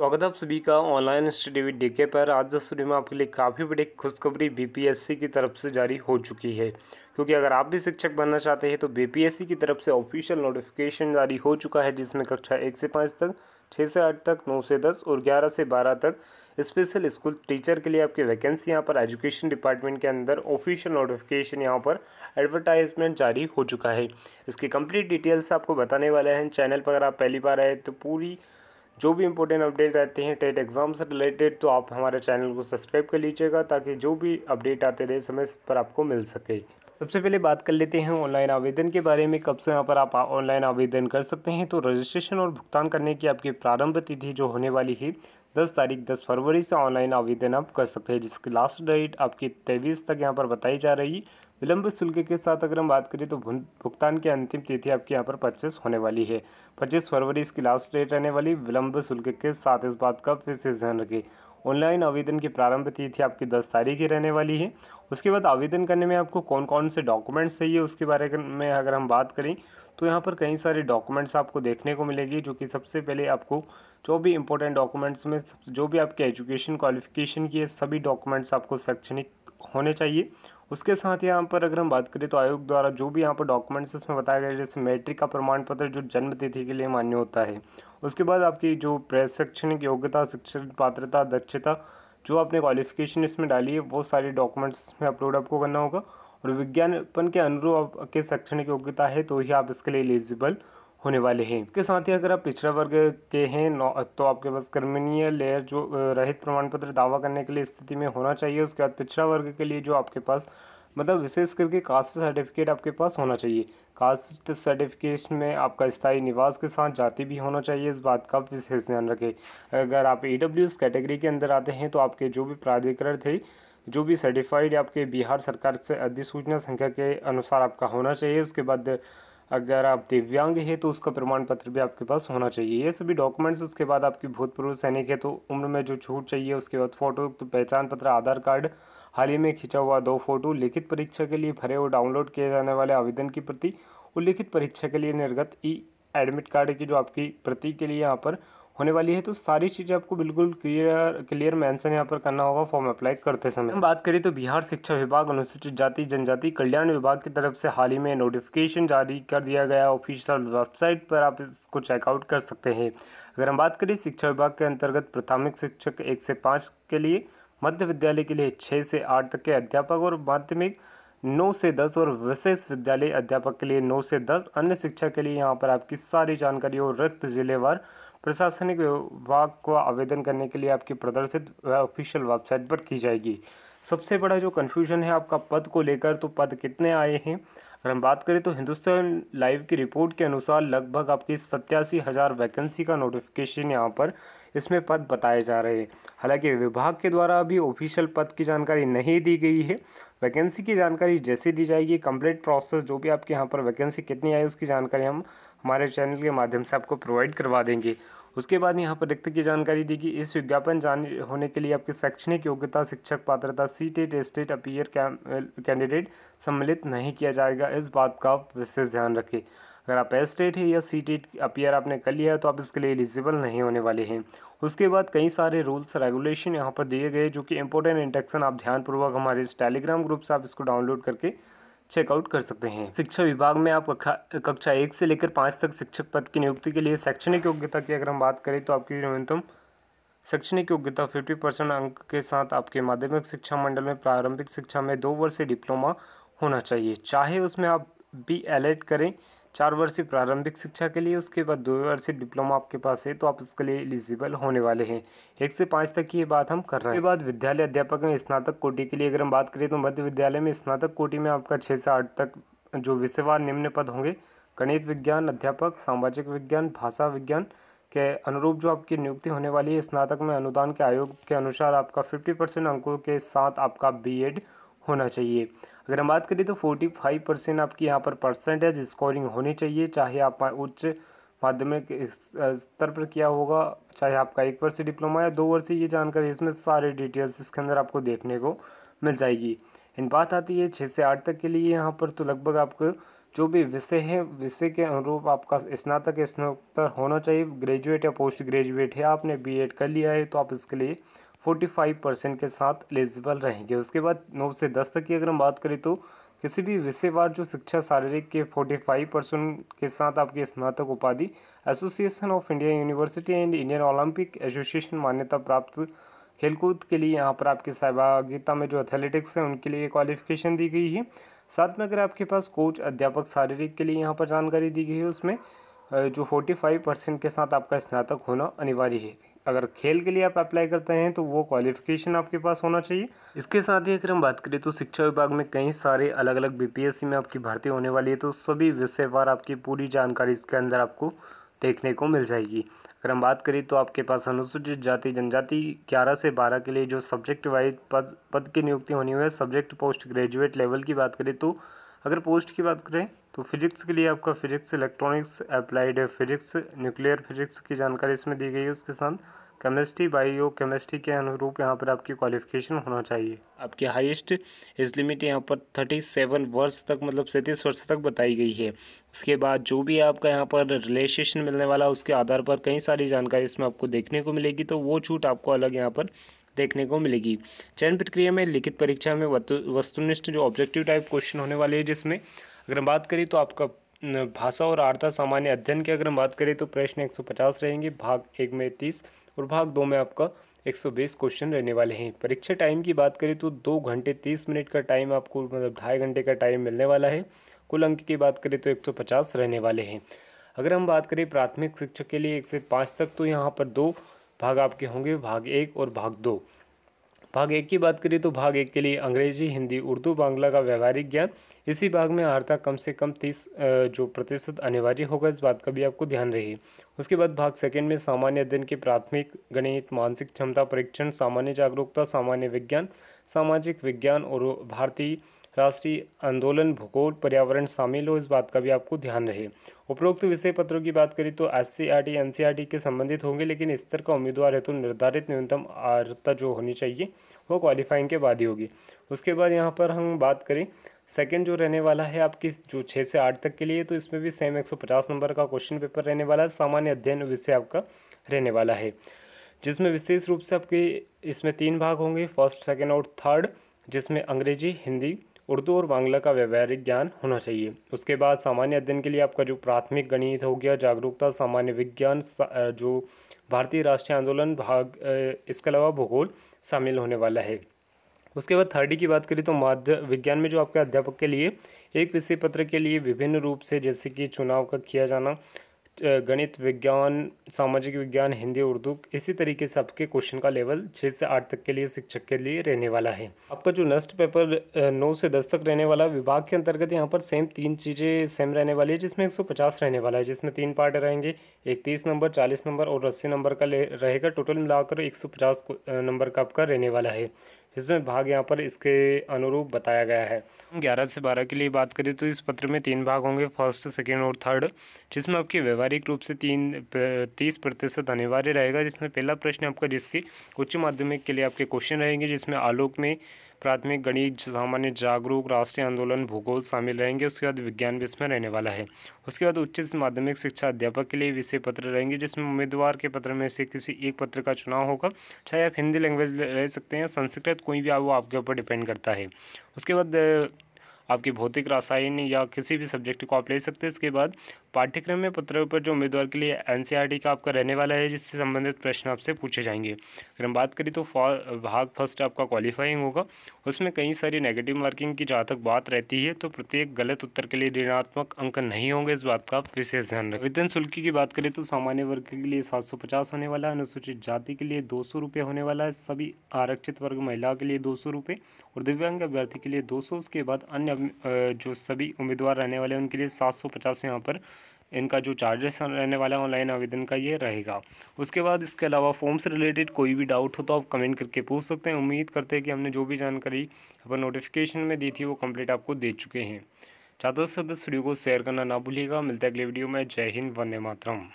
स्वागत है आप सभी का ऑनलाइन स्टडी डे के पर आज दस में आपके लिए काफ़ी बड़ी खुशखबरी बीपीएससी की तरफ से जारी हो चुकी है क्योंकि अगर आप भी शिक्षक बनना चाहते हैं तो बीपीएससी की तरफ से ऑफिशियल नोटिफिकेशन जारी हो चुका है जिसमें कक्षा एक से पाँच तक छः से आठ तक नौ से दस और ग्यारह से बारह तक स्पेशल स्कूल टीचर के लिए आपकी वैकेंसी यहाँ पर एजुकेशन डिपार्टमेंट के अंदर ऑफिशियल नोटिफिकेशन यहाँ पर एडवर्टाइजमेंट जारी हो चुका है इसकी कंप्लीट डिटेल्स आपको बताने वाले हैं चैनल पर अगर आप पहली बार आए तो पूरी जो भी इंपॉर्टेंट अपडेट आते हैं टेट एग्ज़ाम से रिलेटेड तो आप हमारे चैनल को सब्सक्राइब कर लीजिएगा ताकि जो भी अपडेट आते रहे समय पर आपको मिल सके सबसे पहले बात कर लेते हैं ऑनलाइन आवेदन के बारे में कब से यहाँ पर आप ऑनलाइन आवेदन कर सकते हैं तो रजिस्ट्रेशन और भुगतान करने की आपकी प्रारंभ तिथि जो होने वाली है दस तारीख दस फरवरी से ऑनलाइन आवेदन आप कर सकते हैं जिसकी लास्ट डेट आपकी तेईस तक यहाँ पर बताई जा रही विलंब शुल्क के साथ अगर हम बात करें तो भुगतान की अंतिम तिथि आपके यहाँ पर पच्चीस होने वाली है पच्चीस फरवरी इसकी लास्ट डेट रहने वाली विलंब शुल्क के साथ इस बात का फिर से ध्यान रखें ऑनलाइन आवेदन की प्रारंभ तिथि आपकी दस तारीख ही रहने वाली है उसके बाद आवेदन करने में आपको कौन कौन से डॉक्यूमेंट्स चाहिए उसके बारे में अगर हम बात करें तो यहाँ पर कई सारे डॉक्यूमेंट्स आपको देखने को मिलेगी जो कि सबसे पहले आपको जो भी इंपॉर्टेंट डॉक्यूमेंट्स में जो भी आपके एजुकेशन क्वालिफिकेशन की है सभी डॉक्यूमेंट्स आपको शैक्षणिक होने चाहिए उसके साथ यहाँ पर अगर हम बात करें तो आयोग द्वारा जो भी यहाँ पर डॉक्यूमेंट्स इसमें बताया गया जैसे मैट्रिक का प्रमाण पत्र जो जन्म तिथि के लिए मान्य होता है उसके बाद आपकी जो प्रशैक्षणिक योग्यता शिक्षण पात्रता दक्षता जो आपने क्वालिफिकेशन इसमें डाली है वो सारे डॉक्यूमेंट्स में अपलोड आपको करना होगा और विज्ञापन के अनुरूप आपके शैक्षणिक योग्यता है तो ही आप इसके लिए एलिजिबल होने वाले हैं इसके साथ ही अगर आप पिछड़ा वर्ग के हैं तो आपके पास कर्मणीय लेयर जो रहित प्रमाण पत्र दावा करने के लिए स्थिति में होना चाहिए उसके बाद पिछड़ा वर्ग के लिए जो आपके पास मतलब विशेष करके कास्ट सर्टिफिकेट आपके पास होना चाहिए कास्ट सर्टिफिकेट में आपका स्थायी निवास के साथ जाति भी होना चाहिए इस बात का विशेष ध्यान रखें अगर आप ई कैटेगरी के अंदर आते हैं तो आपके जो भी प्राधिकरण थे जो भी सर्टिफाइड आपके बिहार सरकार से अधिसूचना संख्या के अनुसार आपका होना चाहिए उसके बाद अगर आप दिव्यांग है तो उसका प्रमाण पत्र भी आपके पास होना चाहिए ये सभी डॉक्यूमेंट्स उसके बाद आपकी भूतपूर्व सैनिक है तो उम्र में जो छूट चाहिए उसके बाद फ़ोटो तो पहचान पत्र आधार कार्ड हाल ही में खींचा हुआ दो फोटो लिखित परीक्षा के लिए भरे और डाउनलोड किए जाने वाले आवेदन की प्रति और लिखित परीक्षा के लिए निर्गत ई एडमिट कार्ड की जो आपकी प्रति के लिए यहाँ पर होने वाली है तो सारी चीज़ें आपको बिल्कुल क्लियर क्लियर मेंशन यहाँ पर करना होगा फॉर्म अप्लाई करते समय हम बात करें तो बिहार शिक्षा विभाग अनुसूचित जाति जनजाति कल्याण विभाग की तरफ से हाल ही में नोटिफिकेशन जारी कर दिया गया ऑफिशियल वेबसाइट पर आप इसको चेकआउट कर सकते हैं अगर हम बात करें शिक्षा विभाग के अंतर्गत प्राथमिक शिक्षक एक से पाँच के लिए मध्य विद्यालय के लिए छः से आठ तक के अध्यापक और माध्यमिक नौ से दस और विशेष विद्यालय अध्यापक के लिए नौ से दस अन्य शिक्षा के लिए यहाँ पर आपकी सारी जानकारी और रिक्त जिलेवार प्रशासनिक विभाग को आवेदन करने के लिए आपकी प्रदर्शित ऑफिशियल वेबसाइट पर की जाएगी सबसे बड़ा जो कन्फ्यूजन है आपका पद को लेकर तो पद कितने आए हैं अगर हम बात करें तो हिंदुस्तान लाइव की रिपोर्ट के अनुसार लगभग आपकी सत्यासी हज़ार वैकेंसी का नोटिफिकेशन यहाँ पर इसमें पद बताए जा रहे हैं हालांकि विभाग के द्वारा अभी ऑफिशियल पद की जानकारी नहीं दी गई है वैकेंसी की जानकारी जैसे दी जाएगी कंप्लीट प्रोसेस जो भी आपके यहाँ पर वैकेंसी कितनी आई उसकी जानकारी हम हमारे चैनल के माध्यम से आपको प्रोवाइड करवा देंगे उसके बाद यहाँ पर रिक्त की जानकारी दी कि इस विज्ञापन जान होने के लिए आपकी शैक्षणिक योग्यता शिक्षक पात्रता CTET state appear candidate सम्मिलित नहीं किया जाएगा इस बात का आप विशेष ध्यान रखें अगर आप एस्टेट है या सी टेट अपीयर आपने कर लिया है तो आप इसके लिए एलिजिबल नहीं होने वाले हैं उसके बाद कई सारे रूल्स रेगुलेशन यहाँ पर दिए गए जो कि इंपॉर्टेंट इंटेक्शन आप ध्यानपूर्वक हमारे इस टेलीग्राम ग्रुप से आप इसको डाउनलोड करके चेकआउट कर सकते हैं शिक्षा विभाग में आप कक्षा एक से लेकर पाँच तक शिक्षक पद की नियुक्ति के लिए शैक्षणिक योग्यता की अगर हम बात करें तो आपकी न्यूनतम शैक्षणिक योग्यता फिफ्टी परसेंट अंक के साथ आपके माध्यमिक शिक्षा मंडल में प्रारंभिक शिक्षा में दो वर्ष से डिप्लोमा होना चाहिए चाहे उसमें आप बी एल करें चार वर्षीय प्रारंभिक शिक्षा के लिए उसके बाद दो वर्षीय डिप्लोमा आपके पास है तो आप उसके लिए एलिजिबल होने वाले हैं एक से पाँच तक की ये बात हम कर रहे हैं बाद विद्यालय अध्यापक में स्नातक कोटि के लिए अगर हम बात करें तो मध्य विद्यालय में स्नातक कोटि में आपका छः से आठ तक जो विषयवार निम्न पद होंगे गणित विज्ञान अध्यापक सामाजिक विज्ञान भाषा विज्ञान के अनुरूप जो आपकी नियुक्ति होने वाली है स्नातक में अनुदान के आयोग के अनुसार आपका 50 परसेंट अंकों के साथ आपका बीएड होना चाहिए अगर हम बात करें तो 45 परसेंट आपकी यहाँ पर परसेंटेज स्कोरिंग होनी चाहिए चाहे आप उच्च माध्यमिक स्तर पर किया होगा चाहे आपका एक वर्ष डिप्लोमा या दो वर्ष ये जानकारी इसमें सारे डिटेल्स इसके अंदर आपको देखने को मिल जाएगी एंड बात आती है छः से आठ तक के लिए यहाँ पर तो लगभग आपको जो भी विषय है विषय के अनुरूप आपका स्नातक स्नातकोत्तर होना चाहिए ग्रेजुएट या पोस्ट ग्रेजुएट है आपने बीएड कर लिया है तो आप इसके लिए 45 परसेंट के साथ एलिजिबल रहेंगे उसके बाद नौ से दस तक की अगर हम बात करें तो किसी भी विषयवार जो शिक्षा शारीरिक के 45 परसेंट के साथ आपकी स्नातक उपाधि association of India university and Indian Olympic association मान्यता प्राप्त खेलकूद के लिए यहाँ पर आपकी सहभागिता में जो एथलेटिक्स हैं उनके लिए क्वालिफिकेशन दी गई है साथ में अगर आपके पास कोच अध्यापक शारीरिक के लिए यहाँ पर जानकारी दी गई है उसमें जो 45 परसेंट के साथ आपका स्नातक होना अनिवार्य है अगर खेल के लिए आप अप्लाई करते हैं तो वो क्वालिफिकेशन आपके पास होना चाहिए इसके साथ ही अगर हम बात करें तो शिक्षा विभाग में कई सारे अलग अलग बीपीएससी में आपकी भर्ती होने वाली है तो सभी विषयवार आपकी पूरी जानकारी इसके अंदर आपको देखने को मिल जाएगी अगर हम बात करें तो आपके पास अनुसूचित जाति जनजाति ग्यारह से बारह के लिए जो सब्जेक्ट वाइज पद पद की नियुक्ति होनी हुई है सब्जेक्ट पोस्ट ग्रेजुएट लेवल की बात करें तो अगर पोस्ट की बात करें तो फिजिक्स के लिए आपका physics electronics applied physics nuclear physics की जानकारी इसमें दी गई है उसके साथ केमिस्ट्री बायो केमिस्ट्री के अनुरूप यहाँ पर आपकी क्वालिफिकेशन होना चाहिए आपकी हाईएस्ट एज लिमिट यहाँ पर थर्टी सेवन वर्ष तक मतलब सैंतीस वर्ष तक बताई गई है उसके बाद जो भी आपका यहाँ पर रिलेशन मिलने वाला उसके आधार पर कई सारी जानकारी इसमें आपको देखने को मिलेगी तो वो छूट आपको अलग यहाँ पर देखने को मिलेगी चयन प्रक्रिया में लिखित परीक्षा में वस्तुनिष्ठ जो ऑब्जेक्टिव टाइप क्वेश्चन होने वाले हैं जिसमें अगर हम बात करें तो आपका भाषा और आर्था सामान्य अध्ययन की अगर हम बात करें तो प्रश्न 150 रहेंगे भाग एक में तीस और भाग दो में आपका 120 क्वेश्चन रहने वाले हैं परीक्षा टाइम की बात करें तो दो घंटे तीस मिनट का टाइम आपको मतलब ढाई घंटे का टाइम मिलने वाला है कुल अंक की बात करें तो 150 रहने वाले हैं अगर हम बात करें प्राथमिक शिक्षा के लिए एक से पाँच तक तो यहाँ पर दो भाग आपके होंगे भाग एक और भाग दो भाग एक की बात करें तो भाग एक के लिए अंग्रेजी हिंदी उर्दू बांग्ला का व्यवहारिक ज्ञान इसी भाग में आर्था कम से कम तीस जो प्रतिशत अनिवार्य होगा इस बात का भी आपको ध्यान रहे उसके बाद भाग सेकेंड में सामान्य अध्ययन के प्राथमिक गणित मानसिक क्षमता परीक्षण सामान्य जागरूकता सामान्य विज्ञान सामाजिक विज्ञान और भारतीय राष्ट्रीय आंदोलन भूगोल पर्यावरण शामिल हो इस बात का भी आपको ध्यान रहे उपरोक्त विषय पत्रों की बात करें तो एस सी के संबंधित होंगे लेकिन स्तर का उम्मीदवार है तो निर्धारित न्यूनतम आर्ता जो होनी चाहिए वो क्वालिफाइंग के बाद ही होगी उसके बाद यहाँ पर हम बात करें सेकेंड जो रहने वाला है आपकी जो छः से आठ तक के लिए तो इसमें भी सेम एक नंबर का क्वेश्चन पेपर रहने वाला है सामान्य अध्ययन विषय आपका रहने वाला है जिसमें विशेष रूप से आपके इसमें तीन भाग होंगे फर्स्ट सेकेंड और थर्ड जिसमें अंग्रेजी हिंदी उर्दू और बांग्ला का व्यवहारिक ज्ञान होना चाहिए उसके बाद सामान्य अध्ययन के लिए आपका जो प्राथमिक गणित हो गया जागरूकता सामान्य विज्ञान जो भारतीय राष्ट्रीय आंदोलन भाग इसके अलावा भूगोल शामिल होने वाला है उसके बाद थर्डी की बात करें तो माध्य विज्ञान में जो आपके अध्यापक के लिए एक विषय पत्र के लिए विभिन्न रूप से जैसे कि चुनाव का किया जाना गणित विज्ञान सामाजिक विज्ञान हिंदी उर्दू इसी तरीके से आपके क्वेश्चन का लेवल छः से आठ तक के लिए शिक्षक के लिए रहने वाला है आपका जो नेक्स्ट पेपर नौ से दस तक रहने वाला विभाग के अंतर्गत यहाँ पर सेम तीन चीज़ें सेम रहने वाली है जिसमें एक सौ पचास रहने वाला है जिसमें तीन पार्ट रहेंगे एक तीस नंबर चालीस नंबर और अस्सी नंबर का रहेगा टोटल मिलाकर एक सौ पचास नंबर का आपका रहने वाला है जिसमें भाग यहाँ पर इसके अनुरूप बताया गया है ग्यारह से बारह के लिए बात करें तो इस पत्र में तीन भाग होंगे फर्स्ट सेकेंड और थर्ड जिसमें आपकी व्यवहारिक रूप से तीन तीस प्रतिशत अनिवार्य रहेगा जिसमें पहला प्रश्न आपका जिसकी उच्च माध्यमिक के लिए आपके क्वेश्चन रहेंगे जिसमें आलोक में प्राथमिक गणित सामान्य जागरूक राष्ट्रीय आंदोलन भूगोल शामिल रहेंगे उसके बाद विज्ञान भी इसमें रहने वाला है उसके बाद उच्च माध्यमिक शिक्षा अध्यापक के लिए विषय पत्र रहेंगे जिसमें उम्मीदवार के पत्र में से किसी एक पत्र का चुनाव होगा चाहे आप हिंदी लैंग्वेज रह सकते हैं संस्कृत कोई भी वो आपके ऊपर डिपेंड करता है उसके बाद आपकी भौतिक रासायन या किसी भी सब्जेक्ट को आप ले सकते हैं इसके बाद पाठ्यक्रम में पत्र पर जो उम्मीदवार के लिए एनसीईआरटी e का आपका रहने वाला है जिससे संबंधित प्रश्न आपसे पूछे जाएंगे अगर हम बात करें तो भाग फर्स्ट आपका क्वालिफाइंग होगा उसमें कई सारी नेगेटिव मार्किंग की जहाँ तक बात रहती है तो प्रत्येक गलत उत्तर के लिए ऋणात्मक अंक नहीं होंगे इस बात का आप विशेष ध्यान रखें वेतन शुल्क की बात करें तो सामान्य वर्ग के लिए सात होने वाला है अनुसूचित जाति के लिए दो होने वाला है सभी आरक्षित वर्ग महिला के लिए दो और दिव्यांग अभ्यर्थी के लिए दो उसके बाद अन्य जो सभी उम्मीदवार रहने वाले हैं उनके लिए सात सौ यहाँ पर इनका जो चार्जेस रहने वाला है ऑनलाइन आवेदन का ये रहेगा उसके बाद इसके अलावा फॉर्म से रिलेटेड कोई भी डाउट हो तो आप कमेंट करके पूछ सकते हैं उम्मीद करते हैं कि हमने जो भी जानकारी अपन नोटिफिकेशन में दी थी वो कंप्लीट आपको दे चुके हैं ज़्यादा से ज़्यादा वीडियो को शेयर करना ना भूलिएगा मिलता है अगले वीडियो में जय हिंद वंदे मातरम